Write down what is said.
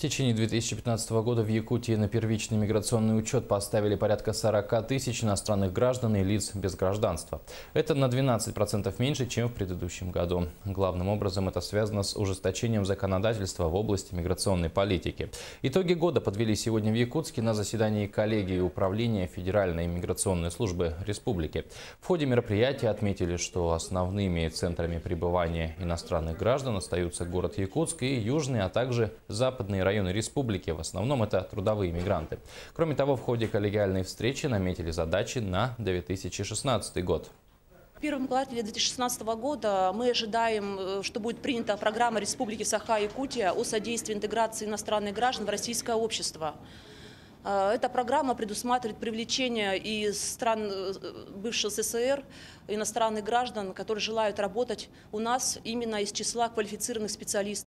В течение 2015 года в Якутии на первичный миграционный учет поставили порядка 40 тысяч иностранных граждан и лиц без гражданства. Это на 12% меньше, чем в предыдущем году. Главным образом это связано с ужесточением законодательства в области миграционной политики. Итоги года подвели сегодня в Якутске на заседании коллегии Управления Федеральной миграционной службы республики. В ходе мероприятия отметили, что основными центрами пребывания иностранных граждан остаются город Якутск и Южный, а также Западный районы районы республики. В основном это трудовые мигранты. Кроме того, в ходе коллегиальной встречи наметили задачи на 2016 год. В первом квартале 2016 года мы ожидаем, э, что будет принята программа Республики Саха-Якутия о содействии интеграции иностранных граждан в российское общество. Э, эта программа предусматривает привлечение из стран э, бывшего СССР иностранных граждан, которые желают работать у нас именно из числа квалифицированных специалистов.